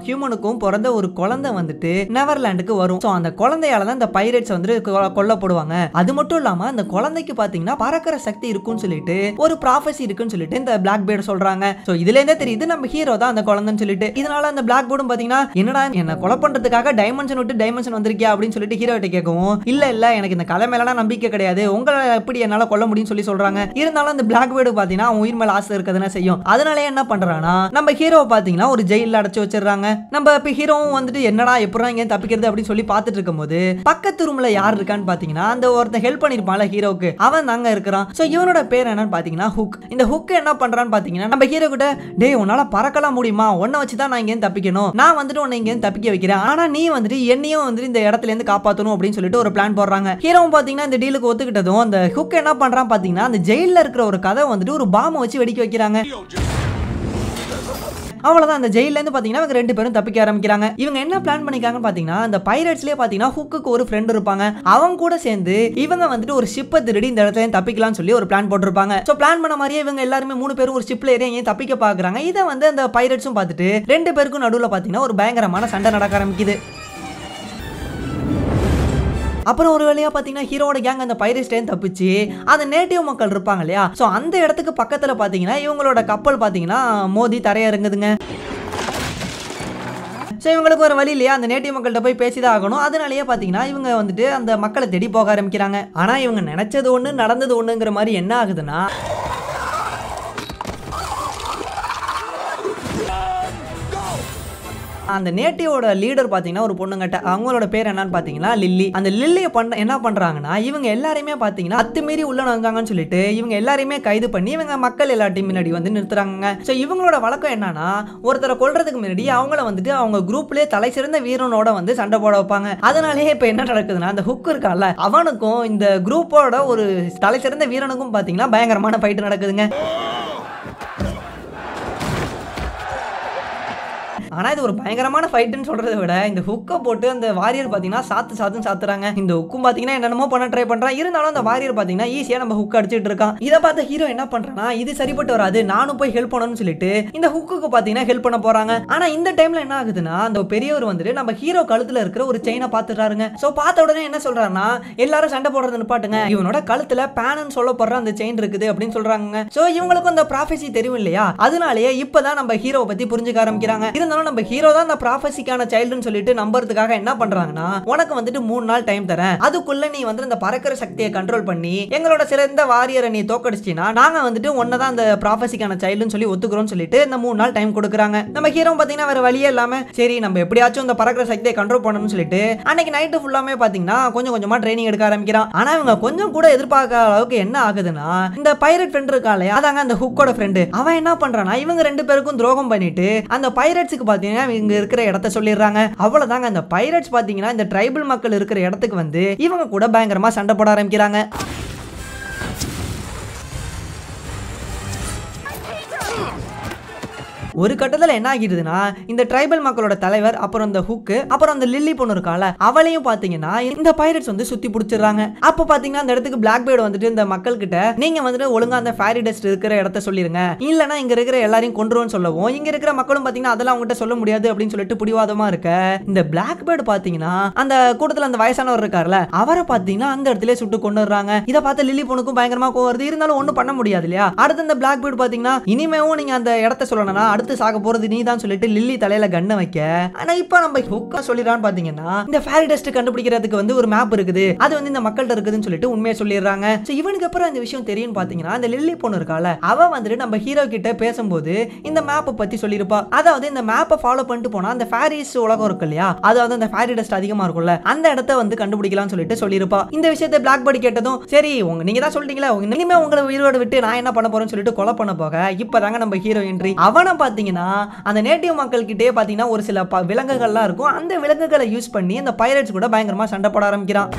ஹியூமனுக்கும் பிறந்த ஒரு குழந்தை வந்துட்டு நெவர்லாண்டுக்கு வரும் ஸோ அந்த குழந்தையால தான் இந்த பைரட்ஸ் வந்துட்டு கொல்லப்படுவாங்க அது மட்டும் இல்லாம அந்த குழந்தைக்கு பாத்தீங்கன்னா பறக்கிற சக்தி இருக்கும்னு சொல்லிட்டு ஒரு ப்ராஃபஸி இருக்குன்னு சொல்லிட்டு இந்த பிளாக் பேர்ட் சொல்றாங்க ஸோ இதுல இருந்தே தெரியுது நம்ம ஹீரோ தான் அந்த குழந்தைன்னு சொல்லிட்டு இதனால அந்த பிளாக் போர்டும் பாத்தீங்கன்னா என்னடா என்ன கொலை பண்றதுக்காக டைமென்ஷன் விட்டு டைமென்ஷன் வந்திருக்கியா அப்படின்னு சொல்லிட்டு ஹீரோ கிட்ட கேட்கவும் இல்ல இல்ல எனக்கு இந்த கலை மேலாம் நம்பிக்கை கிடையாது உங்களை எப்படி என்னால கொல்ல முடியும்னு சொல்லி சொல்றாங்க இருந்தாலும் அந்த பிளாக் பேர்டு பாத்தீங்கன்னா அவன் உயிர் மேல ஆசை இருக்கிறதுனா செய்யும் அதனால என்ன பண்றான்னா நம்ம ஹீரோவை பாத்தீங்கன்னா ஒரு ஜெயில அடைச்சு வச்சிடறாங்க நம்ம இப்ப ஹீரோவும் வந்துட்டு என்னடா எப்படா இங்க தப்பிக்கிறது அப்படின்னு சொல்லி பாத்துட்டு இருக்கும்போது பக்கத்து ரூம்ல யார் இருக்கான்னு பாத்தீங்கன்னா அந்த ஒருத்தன் ஹெல்ப் பண்ணிருப்பான்ல ஹீரோக்கு அவன் தாங்க இருக்கிறான் சோ இவனோட பேர் என்னன்னு பாத்தீங்கன்னா ஹுக் இந்த ஹுக் என்ன பண்றான்னு பாத்தீங்கன்னா நம்ம ஹீரோ கிட்ட டே உன்னால பறக்கலாம் முடியுமா உன்னை வச்சு தான் நான் இங்கேருந்து தப்பிக்கணும் நான் வந்துட்டு உன்னை இங்கேருந்து தப்பிக்க வைக்கிறேன் ஆனா நீ வந்துட்டு என்னையும் வந்துட்டு இந்த இடத்துல இருந்து காப்பாற்றணும் அப்படின்னு சொல்லிட்டு ஒரு பிளான் போடுறாங்க ஹீரோவும் பாத்தீங்கன்னா இந்த டீலுக்கு ஒத்துக்கிட்டதும் அந்த ஹுக் என்ன பண்றான் பாத்தீங்கன்னா அந்த ஜெயில இருக்கிற ஒரு கதை வந்துட்டு ஒரு பாம்பை வச்சு வெடிக்க வைக்கிறாங்க அவ்வளோதான் அந்த ஜெயிலேருந்து பார்த்தீங்கன்னா அவங்க ரெண்டு பேரும் தப்பிக்க ஆரம்பிக்கிறாங்க இவங்க என்ன பிளான் பண்ணிக்காங்கன்னு பாத்தீங்கன்னா அந்த பைரட்ஸ்லேயே பார்த்தீங்கன்னா ஹுக்குக்கு ஒரு ஃப்ரெண்ட் இருப்பாங்க அவங்க கூட சேர்ந்து இவங்க வந்துட்டு ஒரு ஷிப்பை திருடி இந்த இடத்துல தப்பிக்கலாம்னு சொல்லி ஒரு பிளான் போட்டிருப்பாங்க ஸோ பிளான் பண்ண மாதிரியே இவங்க எல்லாருமே மூணு பேரும் ஒரு ஷிப்ல ஏறி ஏன் தப்பிக்க பாக்குறாங்க இதை வந்து அந்த பைரட்ஸும் பார்த்துட்டு ரெண்டு பேருக்கும் நடுவில் பார்த்தீங்கன்னா ஒரு பயங்கரமான சண்டை நடக்க ஆரம்பிக்குது அப்புறம் ஒரு வழியா பாத்தீங்கன்னா ஹீரோட கேங் அந்த பைரஸ்டேன் தப்பிச்சு அந்த நேட்டிவ் மக்கள் இருப்பாங்க இல்லையா ஸோ அந்த இடத்துக்கு பக்கத்துல பாத்தீங்கன்னா இவங்களோட கப்பல் பாத்தீங்கன்னா மோதி தரையிறங்குதுங்க ஸோ இவங்களுக்கு ஒரு வழி இல்லையா அந்த நேட்டிவ் மக்கள்கிட்ட போய் பேசிதான் ஆகணும் அதனாலேயே பார்த்தீங்கன்னா இவங்க வந்துட்டு அந்த மக்களை தேடி போக ஆரம்பிக்கிறாங்க ஆனால் இவங்க நினைச்சது ஒன்று நடந்தது ஒன்றுங்கிற மாதிரி என்ன ஆகுதுன்னா அந்த நேட்டிவோட லீடர் பாத்தீங்கன்னா ஒரு பொண்ணுங்கிட்ட அவங்களோட பேர் என்னன்னு பார்த்தீங்கன்னா லில்லி அந்த லில்லியை பண்ண என்ன பண்ணுறாங்கன்னா இவங்க எல்லாருமே பார்த்தீங்கன்னா அத்துமீறி உள்ள வந்தாங்கன்னு சொல்லிட்டு இவங்க எல்லாரையுமே கைது பண்ணி இவங்க மக்கள் எல்லாத்தையும் முன்னாடி வந்து நிறுத்துறாங்க ஸோ இவங்களோட வழக்கம் என்னன்னா ஒருத்தரை கொள்றதுக்கு முன்னாடி அவங்கள வந்துட்டு அவங்க குரூப்லேயே தலை சிறந்த வீரனோட வந்து சண்டை போட வைப்பாங்க அதனாலேயே இப்போ என்ன நடக்குதுன்னா அந்த ஹுக் இருக்கால அவனுக்கும் இந்த குரூப்போட ஒரு தலை சிறந்த வீரனுக்கும் பாத்தீங்கன்னா பயங்கரமான ஃபைட் நடக்குதுங்க ஆனால் இது ஒரு பயங்கரமான ஃபைட்டுன்னு சொல்கிறத விட இந்த ஹுக்கை போட்டு அந்த வாரியர் பார்த்தீங்கன்னா சாத்து சாத்துன்னு சாத்துறாங்க இந்த ஹுக்கும் பார்த்தீங்கன்னா என்னென்னமோ பண்ண ட்ரை பண்ணுறான் இருந்தாலும் அந்த வாரியர் பார்த்தீங்கன்னா ஈஸியாக நம்ம ஹுக் அடிச்சிட்டு இருக்கான் இதை பார்த்த ஹீரோ என்ன பண்ணுறான்னா இது சரிப்பட்டு வராது நானும் போய் ஹெல்ப் பண்ணணும்னு சொல்லிட்டு இந்த ஹுக்கு பார்த்தீங்கன்னா ஹெல்ப் பண்ண போகிறாங்க ஆனால் இந்த டைமில் என்ன ஆகுதுன்னா அந்த பெரியவர் வந்துட்டு நம்ம ஹீரோ கழுத்தில் இருக்கிற ஒரு செயினை பார்த்துட்டாருங்க ஸோ பார்த்த உடனே என்ன சொல்கிறாருன்னா எல்லாரும் சண்டை போடுறது நிப்பாட்டுங்க இவனோட கழுத்தில் பேனன் சொல்லப்படுற அந்த செயின் இருக்குது அப்படின்னு சொல்கிறாங்க ஸோ இவங்களுக்கும் அந்த ப்ராஃபஸி தெரியும் இல்லையா அதனாலேயே இப்போதான் நம்ம ஹீரோவை பற்றி புரிஞ்சுக்க ஆரம்பிக்கிறாங்க இருந்தாலும் ஆனால் நம்ம ஹீரோ தான் அந்த ப்ராஃபசிக்கான சைல்டுன்னு சொல்லிட்டு நம்புறதுக்காக என்ன பண்றாங்கன்னா உனக்கு வந்துட்டு மூணு நாள் டைம் தரேன் அதுக்குள்ள நீ வந்து இந்த பறக்கிற சக்தியை கண்ட்ரோல் பண்ணி எங்களோட சிறந்த வாரியரை நீ தோக்கடிச்சினா நாங்க வந்துட்டு ஒன்னதான் அந்த ப்ராஃபசிக்கான சைல்டுன்னு சொல்லி ஒத்துக்கிறோம் சொல்லிட்டு இந்த மூணு நாள் டைம் கொடுக்குறாங்க நம்ம ஹீரோ பாத்தீங்கன்னா வேற வழியே இல்லாம சரி நம்ம எப்படியாச்சும் இந்த பறக்கிற சக்தியை கண்ட்ரோல் பண்ணணும்னு சொல்லிட்டு அன்னைக்கு நைட்டு ஃபுல்லாமே பாத்தீங்கன்னா கொஞ்சம் கொஞ்சமா ட்ரைனிங் எடுக்க ஆரம்பிக்கிறான் ஆனா இவங்க கொஞ்சம் கூட எதிர்பார்க்காத அளவுக்கு என்ன ஆகுதுன்னா இந்த பைரட் ஃப்ரெண்ட் இருக்கா இல்லையா அதாங்க அந்த ஹுக்கோட ஃப்ரெண்டு அவன் என்ன பண்றான் இவங்க ரெண்டு பேருக்கும் துரோகம் பண்ணிட்டு அந்த பைரட்ஸுக்கு அதுக்கு பார்த்தீங்கன்னா இங்கே இருக்கிற இடத்த சொல்லிடுறாங்க அவ்வளோதாங்க அந்த பைரட்ஸ் பார்த்தீங்கன்னா இந்த ட்ரைபல் மக்கள் இருக்கிற இடத்துக்கு வந்து இவங்க கூட பயங்கரமாக சண்டை போட ஆரம்பிக்கிறாங்க ஒரு கட்டத்துல என்ன ஆகிடுதுன்னா இந்த ட்ரைபல் மக்களோட தலைவர் அப்புறம் இந்த ஹுக்கு அப்புறம் அந்த லில்லி பொண்ணு இருக்கால அவளையும் பாத்தீங்கன்னா இந்த பைரட்ஸ் வந்து சுத்தி பிடிச்சிடுறாங்க அப்ப பாத்தீங்கன்னா அந்த இடத்துக்கு பிளாக் பேர்டு வந்துட்டு இந்த மக்கள் கிட்ட நீங்க வந்துட்டு ஒழுங்கா அந்த ஃபேரி டஸ்ட் இருக்கிற இடத்த சொல்லிருங்க இல்லனா இங்க இருக்கிற எல்லாரையும் கொண்டுருவோம் சொல்லவும் இங்க இருக்கிற மக்களும் பாத்தீங்கன்னா அதெல்லாம் அவங்ககிட்ட சொல்ல முடியாது அப்படின்னு சொல்லிட்டு புடிவாதமா இருக்க இந்த பிளாக் பேர்டு பாத்தீங்கன்னா அந்த கூட்டத்துல அந்த வயசானவர் இருக்காருல அவரை பாத்தீங்கன்னா அந்த இடத்துல சுட்டு வர்றாங்க இதை பார்த்து லில்லி பொண்ணுக்கும் பயங்கரமா கோவது இருந்தாலும் ஒன்றும் பண்ண முடியாது இல்லையா அடுத்து இந்த பிளாக் பேர்டு பாத்தீங்கன்னா இனிமேவும் நீங்க அந்த இடத்த சொல்லணும்னா அடுத்த அடுத்து சாக போறது நீ தான் சொல்லிட்டு லில்லி தலையில கண்ணை வைக்க ஆனா இப்போ நம்ம ஹுக்கா சொல்லிடுறான் பாத்தீங்கன்னா இந்த ஃபேரி டஸ்ட் கண்டுபிடிக்கிறதுக்கு வந்து ஒரு மேப் இருக்குது அது வந்து இந்த மக்கள்கிட்ட இருக்குதுன்னு சொல்லிட்டு உண்மையை சொல்லிடுறாங்க சோ இவனுக்கு அப்புறம் அந்த விஷயம் தெரியும் பாத்தீங்கன்னா அந்த லில்லி பொண்ணு இருக்கால அவ வந்துட்டு நம்ம ஹீரோ கிட்ட பேசும்போது இந்த மேப்பை பத்தி சொல்லிருப்பா அதாவது இந்த மேப்பை ஃபாலோ பண்ணிட்டு போனா அந்த ஃபேரிஸ் உலகம் இருக்கு இல்லையா அதாவது அந்த ஃபேரி டஸ்ட் அதிகமா இருக்கும்ல அந்த இடத்த வந்து கண்டுபிடிக்கலாம்னு சொல்லிட்டு சொல்லிருப்பா இந்த விஷயத்தை பிளாக் படி கேட்டதும் சரி உங்க நீங்க தான் சொல்றீங்களா இனிமே உங்களை உயிரோட விட்டு நான் என்ன பண்ண போறேன்னு சொல்லிட்டு கொலை பண்ண போக இப்பதாங்க நம்ம ஹீரோ என்ட்ரி அவனை பார்த்து பார்த்தீங்கன்னா அந்த நேட்டிவ் மக்கள்கிட்டே பார்த்தீங்கன்னா ஒரு சில ப விலங்குகள்லாம் இருக்கும் அந்த விலங்குகளை யூஸ் பண்ணி அந்த பைரட்ஸ் கூட பயங்கரமாக சண்டை போட ஆரம்பிக்கிறான்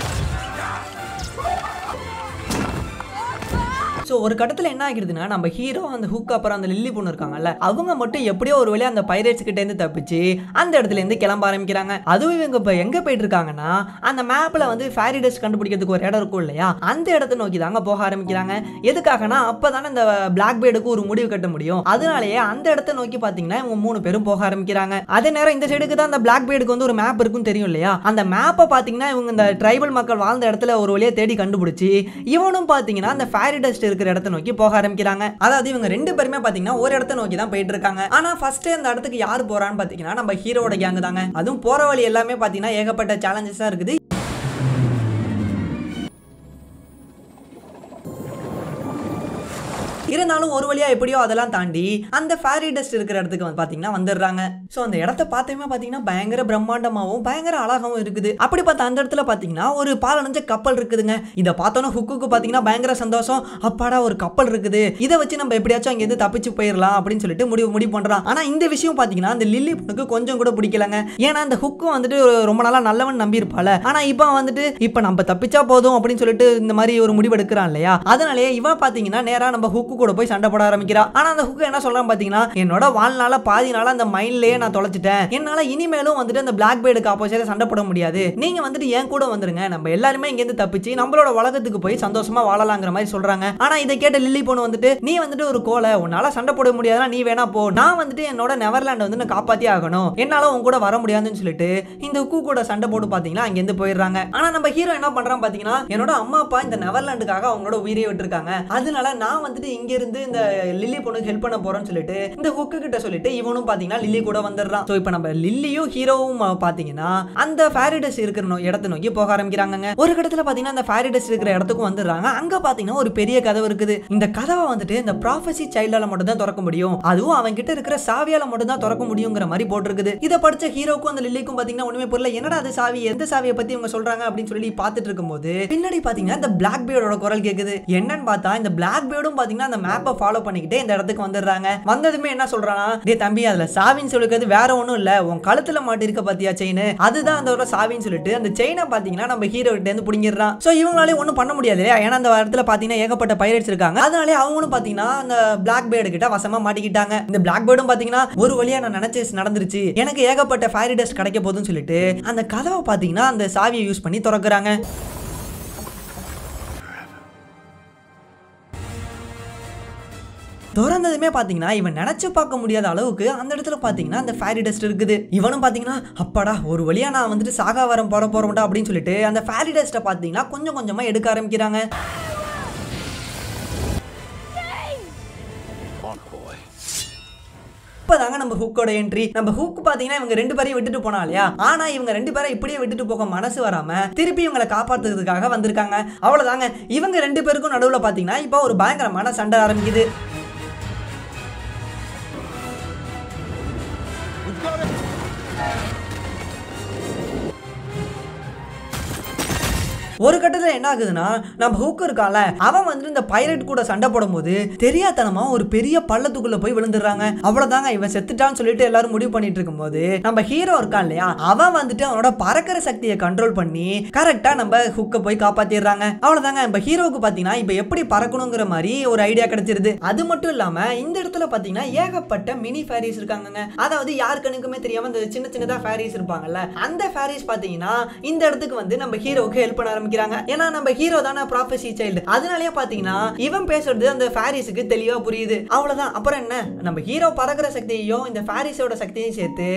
ஒரு கட்டத்தில் என்ன ஆகிடுதுன்னா நம்ம ஹீரோ அந்த ஹூக் அப்புறம் அந்த லில்லி பொண்ணு இருக்காங்கல்ல அவங்க மட்டும் எப்படியோ ஒரு வழியாக அந்த பைரேட்ஸ் கிட்ட இருந்து தப்பிச்சு அந்த இடத்துல இருந்து கிளம்ப ஆரம்பிக்கிறாங்க அதுவும் இவங்க இப்போ எங்கே போயிட்டு இருக்காங்கன்னா அந்த மேப்பில் வந்து ஃபேரி டஸ்ட் கண்டுபிடிக்கிறதுக்கு ஒரு இடம் இருக்கும் இல்லையா அந்த இடத்த நோக்கி தாங்க போக ஆரம்பிக்கிறாங்க எதுக்காகனா அப்போ தானே இந்த பிளாக் பேடுக்கு ஒரு முடிவு கட்ட முடியும் அதனாலேயே அந்த இடத்த நோக்கி பார்த்தீங்கன்னா இவங்க மூணு பேரும் போக ஆரம்பிக்கிறாங்க அதே நேரம் இந்த சைடுக்கு தான் அந்த பிளாக் பேடுக்கு வந்து ஒரு மேப் இருக்குன்னு தெரியும் இல்லையா அந்த மேப்பை பார்த்தீங்கன்னா இவங்க இந்த ட்ரைபல் மக்கள் வாழ்ந்த இடத்துல ஒரு வழியாக தேடி கண்டுபிடிச்சி இவனும் பார்த்தீங்கன்னா அந்த ஃபேரி டஸ்ட் இருக்கிற இருக்கிற இடத்த நோக்கி போக ஆரம்பிக்கிறாங்க அதாவது இவங்க ரெண்டு பேருமே பாத்தீங்கன்னா ஒரு இடத்த நோக்கி தான் போயிட்டு இருக்காங்க ஆனா ஃபர்ஸ்ட் அந்த இடத்துக்கு யார் போறான்னு பாத்தீங்கன்னா நம்ம ஹீரோட கேங்கு தாங்க அதுவும் போற வழி எல்லாமே பாத்தீங்கன்னா ஏகப்பட்ட சேலஞ்சஸ் இருக்குது இருந்தாலும் ஒரு வழியா எப்படியோ அதெல்லாம் தாண்டி அந்த ஃபேரி டஸ்ட் இருக்கிற இடத்துக்கு வந்து பார்த்தீங்கன்னா வந்துடுறாங்க ஸோ அந்த இடத்த பார்த்தீங்கன்னா பார்த்தீங்கன்னா பயங்கர பிரம்மாண்டமாகவும் பயங்கர அழகாகவும் இருக்குது அப்படி பார்த்தா அந்த இடத்துல பார்த்தீங்கன்னா ஒரு பாலடைஞ்ச கப்பல் இருக்குதுங்க இதை பார்த்தோன்னா ஹுக்குக்கு பார்த்தீங்கன்னா பயங்கர சந்தோஷம் அப்பாடா ஒரு கப்பல் இருக்குது இதை வச்சு நம்ம எப்படியாச்சும் இருந்து தப்பிச்சு போயிடலாம் அப்படின்னு சொல்லிட்டு முடிவு முடிவு பண்ணுறான் ஆனால் இந்த விஷயம் பார்த்தீங்கன்னா அந்த லில்லி பொண்ணுக்கு கொஞ்சம் கூட பிடிக்கலங்க ஏன்னா அந்த ஹுக்கும் வந்துட்டு ரொம்ப நாளாக நல்லவன் நம்பி இருப்பாள ஆனால் இப்போ வந்துட்டு இப்போ நம்ம தப்பிச்சா போதும் அப்படின்னு சொல்லிட்டு இந்த மாதிரி ஒரு முடிவு எடுக்கிறான் இல்லையா அதனாலேயே இவன் பார்த்தீங்கன்னா நேராக நம்ம ஹுக்கு கூட போய் சண்டை போட ஆரம்பிக்கிறா ஆனா அந்த ஹுக்கு என்ன சொல்றான் பாத்தீங்கன்னா என்னோட வாழ்நாள பாதி நாள அந்த மைண்ட்லயே நான் தொலைச்சிட்டேன் என்னால இனிமேலும் வந்துட்டு அந்த பிளாக் பேர்டுக்கு ஆப்போசிட் சண்டை போட முடியாது நீங்க வந்துட்டு என் கூட வந்துருங்க நம்ம எல்லாருமே இங்க இருந்து தப்பிச்சு நம்மளோட உலகத்துக்கு போய் சந்தோஷமா வாழலாங்கிற மாதிரி சொல்றாங்க ஆனா இதை கேட்ட லில்லி பொண்ணு வந்துட்டு நீ வந்துட்டு ஒரு கோலை உன்னால சண்டை போட முடியாதுன்னா நீ வேணா போ நான் வந்துட்டு என்னோட நெவர்லாண்ட் வந்து நான் காப்பாத்தி ஆகணும் என்னால உன் கூட வர முடியாதுன்னு சொல்லிட்டு இந்த ஹுக்கு கூட சண்டை போட்டு பாத்தீங்கன்னா அங்க இருந்து போயிடுறாங்க ஆனா நம்ம ஹீரோ என்ன பண்றான் பாத்தீங்கன்னா என்னோட அம்மா அப்பா இந்த நெவர்லாண்டுக்காக அவங்களோட உயிரை விட்டுருக்காங்க அதனால நான் வந்துட்டு இங்க இங்கிருந்து இந்த லில்லி பொண்ணுக்கு ஹெல்ப் பண்ண போறோம்னு சொல்லிட்டு இந்த ஹுக்கு கிட்ட சொல்லிட்டு இவனும் பாத்தீங்கன்னா லில்லி கூட வந்துடுறான் ஸோ இப்போ நம்ம லில்லியும் ஹீரோவும் பாத்தீங்கன்னா அந்த ஃபேரிடஸ் இருக்கிற இடத்தை நோக்கி போக ஆரம்பிக்கிறாங்க ஒரு இடத்துல பாத்தீங்கன்னா அந்த ஃபேரிடஸ் இருக்கிற இடத்துக்கும் வந்துடுறாங்க அங்க பாத்தீங்கன்னா ஒரு பெரிய கதவு இருக்குது இந்த கதவை வந்துட்டு இந்த ப்ராஃபசி சைல்டால மட்டும் தான் திறக்க முடியும் அதுவும் அவங்க கிட்ட இருக்கிற சாவியால மட்டும் தான் திறக்க முடியுங்கிற மாதிரி போட்டிருக்குது இதை படிச்ச ஹீரோக்கும் அந்த லில்லிக்கும் பாத்தீங்கன்னா ஒண்ணுமே புரியல என்னடா அது சாவி எந்த சாவியை பத்தி இவங்க சொல்றாங்க அப்படின்னு சொல்லி பாத்துட்டு இருக்கும்போது பின்னாடி பாத்தீங்கன்னா இந்த பிளாக் பேர்டோட குரல் கேக்குது என்னன்னு பார்த்தா இந்த பிளாக் பேர்டும் பாத்தீங்கன்னா அந்த மேப்பை ஃபாலோ பண்ணிக்கிட்டே இந்த இடத்துக்கு வந்துடுறாங்க வந்ததுமே என்ன சொல்றானா டே தம்பி அதுல சாவின்னு சொல்லுக்கிறது வேற ஒன்றும் இல்லை உன் கழுத்துல மாட்டிருக்க பார்த்தியா செயின் அதுதான் அந்த சாவின்னு சொல்லிட்டு அந்த செயினை பார்த்தீங்கன்னா நம்ம ஹீரோ கிட்ட இருந்து பிடிங்கிடுறான் ஸோ இவங்களாலே ஒன்றும் பண்ண முடியாது இல்லையா ஏன்னா அந்த இடத்துல பார்த்தீங்கன்னா ஏகப்பட்ட பயிர் இருக்காங்க அதனாலே அவங்களும் பார்த்தீங்கன்னா அந்த பிளாக் பேர்டு கிட்ட வசமாக மாட்டிக்கிட்டாங்க இந்த பிளாக் பேர்டும் பார்த்தீங்கன்னா ஒரு வழியாக நான் நினச்சேஸ் நடந்துருச்சு எனக்கு ஏகப்பட்ட ஃபயர் டஸ்ட் கிடைக்க போதுன்னு சொல்லிட்டு அந்த கதவை பார்த்தீங்கன்னா அந்த சாவியை யூஸ் பண்ணி திறக்குறாங்க திறந்ததுமே பார்த்தீங்கன்னா இவன் நினச்சி பார்க்க முடியாத அளவுக்கு அந்த இடத்துல பார்த்தீங்கன்னா அந்த ஃபேரி டஸ்ட் இருக்குது இவனும் பார்த்தீங்கன்னா அப்பாடா ஒரு வழியாக நான் வந்துட்டு சாகா வரம் போட போகிறோம்டா அப்படின்னு சொல்லிட்டு அந்த ஃபேரி டஸ்ட்டை பார்த்தீங்கன்னா கொஞ்சம் கொஞ்சமாக எடுக்க ஆரம்பிக்கிறாங்க இப்போதாங்க நம்ம ஹூக்கோட என்ட்ரி நம்ம ஹூக் பார்த்தீங்கன்னா இவங்க ரெண்டு பேரையும் விட்டுட்டு போனா இல்லையா ஆனா இவங்க ரெண்டு பேரை இப்படியே விட்டுட்டு போக மனசு வராம திருப்பி இவங்களை காப்பாற்றுறதுக்காக வந்திருக்காங்க அவ்வளோதாங்க இவங்க ரெண்டு பேருக்கும் நடுவில் பார்த்தீங்கன்னா இப்போ ஒரு பயங்கரமான சண்டை ஆரம்பிக்குது ஒரு கட்டத்தில் என்ன ஆகுதுன்னா நம்ம ஹூக் இருக்கான்ல அவன் வந்து இந்த பைரட் கூட சண்டை போடும்போது தெரியாதனமா ஒரு பெரிய பள்ளத்துக்குள்ள போய் விழுந்துடுறாங்க அவ்வளவுதாங்க இவன் செத்துட்டான்னு சொல்லிட்டு எல்லாரும் முடிவு பண்ணிட்டு போது நம்ம ஹீரோ இருக்கான் இல்லையா அவன் வந்துட்டு அவனோட பறக்கிற சக்தியை கண்ட்ரோல் பண்ணி கரெக்டா நம்ம ஹுக்கை போய் காப்பாத்திடுறாங்க அவ்வளவுதாங்க நம்ம ஹீரோவுக்கு பாத்தீங்கன்னா இப்ப எப்படி பறக்கணுங்கிற மாதிரி ஒரு ஐடியா கிடைச்சிருது அது மட்டும் இல்லாம இந்த இடத்துல பாத்தீங்கன்னா ஏகப்பட்ட மினி ஃபேரிஸ் இருக்காங்க அதாவது யாரு கணக்குமே தெரியாம இந்த சின்ன சின்னதா ஃபேரிஸ் இருப்பாங்கல்ல அந்த ஃபேரிஸ் பாத்தீங்கன்னா இந்த இடத்துக்கு வந்து நம்ம ஹீரோவுக்கு ஹெல்ப் பண்ண காமிக்கிறாங்க ஏன்னா நம்ம ஹீரோ தானே ப்ராஃபசி சைல்டு அதனாலயே பாத்தீங்கன்னா இவன் பேசுறது அந்த ஃபேரிஸுக்கு தெளிவா புரியுது அவ்வளவுதான் அப்புறம் என்ன நம்ம ஹீரோ பறக்கிற சக்தியையும் இந்த ஃபேரிஸோட சக்தியையும் சேர்த்து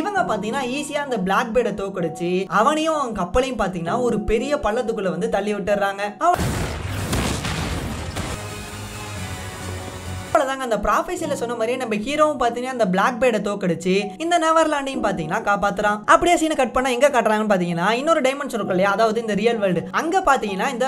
இவங்க பாத்தீங்கன்னா ஈஸியா அந்த பிளாக் பேர்டை தோக்கடிச்சு அவனையும் அவன் கப்பலையும் பாத்தீங்கன்னா ஒரு பெரிய பள்ளத்துக்குள்ள வந்து தள்ளி விட்டுறாங்க அவன் தாங்க அந்த ப்ராஃபைசியில் சொன்ன மாதிரியே நம்ம ஹீரோவும் பார்த்தீங்கன்னா அந்த பிளாக் பேர்டை தோக்கடிச்சு இந்த நெவர்லாண்டையும் பார்த்தீங்கன்னா காப்பாற்றுறான் அப்படியே சீனை கட் பண்ணால் எங்கே காட்டுறாங்கன்னு பார்த்தீங்கன்னா இன்னொரு டைமண்ட் இருக்கும் அதாவது இந்த ரியல் வேர்ல்டு அங்கே பார்த்தீங்கன்னா இந்த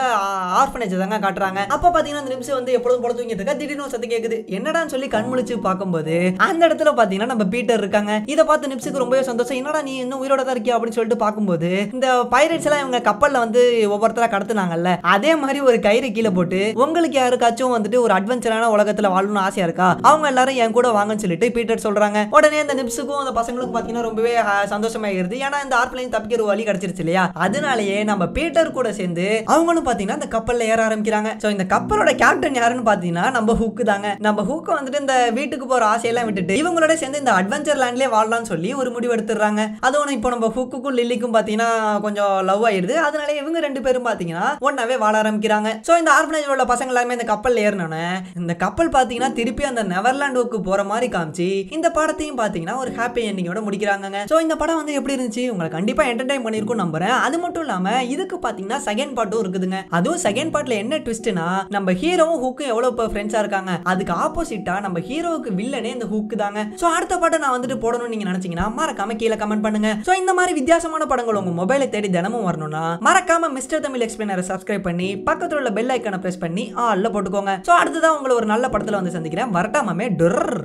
ஆர்ஃபனேஜ் தாங்க காட்டுறாங்க அப்போ பார்த்தீங்கன்னா அந்த நிமிஷம் வந்து எப்பொழுதும் போல தூங்கிட்டு இருக்கா திடீர்னு சத்து கேட்குது என்னடான்னு சொல்லி கண்முழிச்சு பார்க்கும்போது அந்த இடத்துல பார்த்தீங்கன்னா நம்ம பீட்டர் இருக்காங்க இதை பார்த்து நிமிஷத்துக்கு ரொம்பவே சந்தோஷம் என்னடா நீ இன்னும் உயிரோட தான் இருக்கியா அப்படின்னு சொல்லிட்டு பார்க்கும்போது இந்த பைரட்ஸ் எல்லாம் இவங்க கப்பலில் வந்து ஒவ்வொருத்தராக கடத்துனாங்கல்ல அதே மாதிரி ஒரு கயிறு கீழே போட்டு உங்களுக்கு யாருக்காச்சும் வந்துட்டு ஒரு அட்வென்ச்சரான உலகத்தில் வாழணும் ஆசையா இருக்கா அவங்க எல்லாரும் என் கூட வாங்கன்னு சொல்லிட்டு பீட்டர் சொல்றாங்க உடனே இந்த நிப்ஸுக்கும் அந்த பசங்களுக்கும் பாத்தீங்கன்னா ரொம்பவே சந்தோஷமாயிருது ஏன்னா இந்த ஆர்பிளைன் தப்பிக்கிற வழி கிடைச்சிருச்சு இல்லையா அதனாலயே நம்ம பீட்டர் கூட சேர்ந்து அவங்களும் பாத்தீங்கன்னா அந்த கப்பல்ல ஏற ஆரம்பிக்கிறாங்க சோ இந்த கப்பலோட கேப்டன் யாருன்னு பாத்தீங்கன்னா நம்ம ஹூக்கு தாங்க நம்ம ஹூக்கு வந்துட்டு இந்த வீட்டுக்கு போற ஆசையெல்லாம் விட்டுட்டு இவங்களோட சேர்ந்து இந்த அட்வென்ச்சர் லேண்ட்லயே வாழலாம்னு சொல்லி ஒரு முடிவு எடுத்துறாங்க அதுவும் இப்போ நம்ம ஹூக்குக்கும் லில்லிக்கும் பாத்தீங்கன்னா கொஞ்சம் லவ் ஆயிடுது அதனால இவங்க ரெண்டு பேரும் பாத்தீங்கன்னா ஒன்னாவே வாழ ஆரம்பிக்கிறாங்க சோ இந்த ஆர்பனேஜ் உள்ள பசங்க எல்லாருமே இந்த கப்பல் ஏறணும்னு இந்த கப்பல் பாத்தீங்கன்னா திருப்பி அந்த நெவர்லாண்டுக்கு போற மாதிரி காமிச்சு இந்த படத்தையும் பாத்தீங்கன்னா ஒரு ஹாப்பி எண்டிங்கோட முடிக்கிறாங்க சோ இந்த படம் வந்து எப்படி இருந்துச்சு உங்களை கண்டிப்பா என்டர்டைன் பண்ணிருக்கும் நம்புறேன் அது மட்டும் இல்லாம இதுக்கு பாத்தீங்கன்னா செகண்ட் பார்ட்டும் இருக்குதுங்க அதுவும் செகண்ட் பார்ட்ல என்ன ட்விஸ்ட்னா நம்ம ஹீரோவும் ஹூக்கும் எவ்வளவு இப்போ ஃப்ரெண்ட்ஸா இருக்காங்க அதுக்கு ஆப்போசிட்டா நம்ம ஹீரோவுக்கு வில்லனே இந்த ஹூக்கு தாங்க சோ அடுத்த பாட்டை நான் வந்துட்டு போடணும் நீங்க நினைச்சீங்கன்னா மறக்காம கீழே கமெண்ட் பண்ணுங்க சோ இந்த மாதிரி வித்தியாசமான படங்கள் உங்க மொபைலை தேடி தினமும் வரணும்னா மறக்காம மிஸ்டர் தமிழ் எக்ஸ்பிளைனரை சப்ஸ்கிரைப் பண்ணி பக்கத்துல உள்ள பெல் ஐக்கனை பிரஸ் பண்ணி ஆல்ல போட்டுக்கோங்க சோ அடுத்ததான் உங்களை ஒரு நல்ல படத்துல வந்து சந்திக்கிறேன் சந்திக்கிறேன் வரட்டாமே டொர்